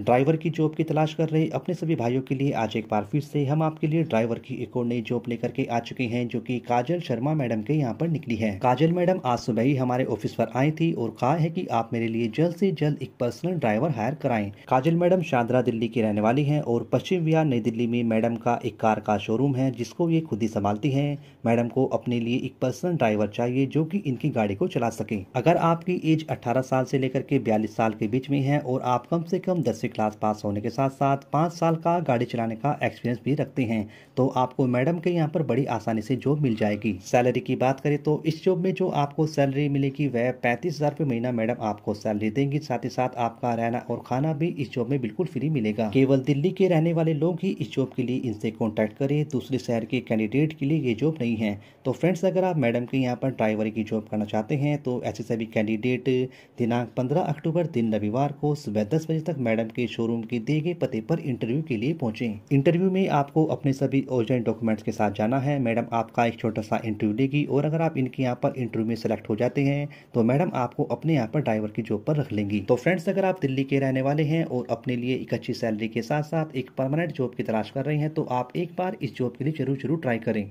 driver की job की तलाश कर रहे अपने सभी भाइयों के लिए आज एक बार फिर से हम आपके लिए ड्राइवर की एक और नई जॉब लेकर के आ चुके हैं जो कि काजल शर्मा मैडम के यहाँ पर निकली है काजल मैडम आज सुबह ही हमारे ऑफिस पर आई थी और कहा है कि आप मेरे लिए जल्द से जल्द एक पर्सनल ड्राइवर हायर कराएं काजल मैडम शादरा दिल्ली की रहने वाली है और पश्चिम विहार नई दिल्ली में मैडम का एक कार का शोरूम है जिसको ये खुद ही संभालती है मैडम को अपने लिए एक पर्सनल ड्राइवर चाहिए जो की इनकी गाड़ी को चला सके अगर आपकी एज अठारह साल से लेकर के बयालीस साल के बीच में है और आप कम से कम दस से क्लास पास होने के साथ साथ पाँच साल का गाड़ी चलाने का एक्सपीरियंस भी रखते हैं तो आपको मैडम के यहाँ पर बड़ी आसानी से जॉब मिल जाएगी सैलरी की बात करें तो इस जॉब में जो आपको सैलरी मिलेगी वह पैंतीस हज़ार महीना मैडम आपको सैलरी देंगी साथ ही साथ आपका रहना और खाना भी इस जॉब में बिल्कुल फ्री मिलेगा केवल दिल्ली के रहने वाले लोग ही इस जॉब के लिए इनसे कॉन्टेक्ट करें दूसरे शहर के कैंडिडेट के लिए ये जॉब नहीं है तो फ्रेंड्स अगर आप मैडम के यहाँ पर ड्राइवर की जॉब करना चाहते हैं तो ऐसे सभी कैंडिडेट दिनांक पंद्रह अक्टूबर दिन रविवार को सुबह दस बजे तक मैडम के शोरूम के दिए गए पते पर इंटरव्यू के लिए पहुंचे इंटरव्यू में आपको अपने सभी ओरिजिनल डॉक्यूमेंट्स के साथ जाना है मैडम आपका एक छोटा सा इंटरव्यू लेगी और अगर आप इनके यहाँ पर इंटरव्यू में सेलेक्ट हो जाते हैं तो मैडम आपको अपने यहाँ पर ड्राइवर की जॉब पर रख लेंगी तो फ्रेंड्स अगर आप दिल्ली के रहने वाले हैं और अपने लिए एक अच्छी सैलरी के साथ साथ एक परमानेंट जॉब की तलाश कर रहे हैं तो आप एक बार इस जॉब के लिए जरूर जरूर ट्राई करें